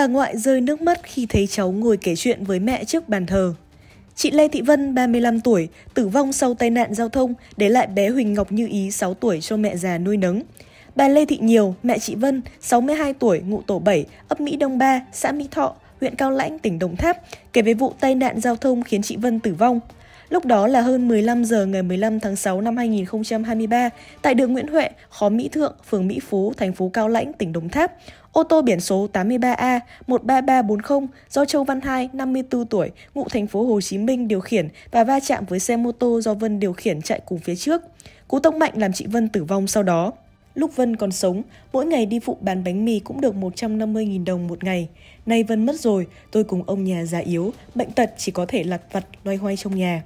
Bà ngoại rơi nước mắt khi thấy cháu ngồi kể chuyện với mẹ trước bàn thờ. Chị Lê Thị Vân, 35 tuổi, tử vong sau tai nạn giao thông, để lại bé Huỳnh Ngọc Như Ý, 6 tuổi cho mẹ già nuôi nấng. Bà Lê Thị Nhiều, mẹ chị Vân, 62 tuổi, ngụ tổ 7, ấp Mỹ Đông 3, xã Mỹ Thọ, huyện Cao Lãnh, tỉnh Đồng Tháp, kể về vụ tai nạn giao thông khiến chị Vân tử vong. Lúc đó là hơn 15 giờ ngày 15 tháng 6 năm 2023 tại đường Nguyễn Huệ, khóm Mỹ Thượng, phường Mỹ Phú, thành phố Cao Lãnh, tỉnh Đồng Tháp. Ô tô biển số 83A 13340 do Châu Văn Hai, 54 tuổi, ngụ thành phố Hồ Chí Minh điều khiển và va chạm với xe mô tô do Vân điều khiển chạy cùng phía trước. Cú tông mạnh làm chị Vân tử vong sau đó. Lúc Vân còn sống, mỗi ngày đi phụ bán bánh mì cũng được 150.000 đồng một ngày. Nay Vân mất rồi, tôi cùng ông nhà già yếu, bệnh tật chỉ có thể lặt vặt loay hoay trong nhà.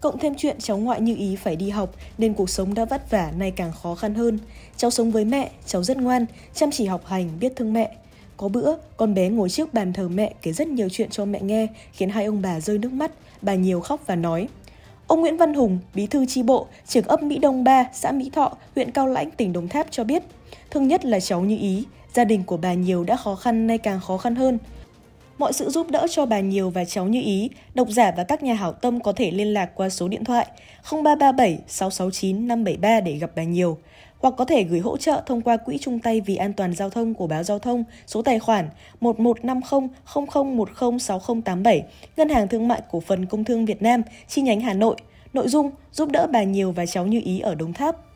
Cộng thêm chuyện cháu ngoại như ý phải đi học nên cuộc sống đã vất vả nay càng khó khăn hơn. Cháu sống với mẹ, cháu rất ngoan, chăm chỉ học hành, biết thương mẹ. Có bữa, con bé ngồi trước bàn thờ mẹ kể rất nhiều chuyện cho mẹ nghe, khiến hai ông bà rơi nước mắt, bà nhiều khóc và nói. Ông Nguyễn Văn Hùng, bí thư tri bộ, trưởng ấp Mỹ Đông 3, xã Mỹ Thọ, huyện Cao Lãnh, tỉnh Đồng Tháp cho biết, thương nhất là cháu Như Ý, gia đình của bà nhiều đã khó khăn nay càng khó khăn hơn. Mọi sự giúp đỡ cho bà nhiều và cháu như ý, độc giả và các nhà hảo tâm có thể liên lạc qua số điện thoại 0337 669 573 để gặp bà nhiều hoặc có thể gửi hỗ trợ thông qua Quỹ chung tay vì an toàn giao thông của báo Giao thông, số tài khoản 115000106087, Ngân hàng Thương mại Cổ phần Công thương Việt Nam, chi nhánh Hà Nội. Nội dung giúp đỡ bà nhiều và cháu Như Ý ở Đồng Tháp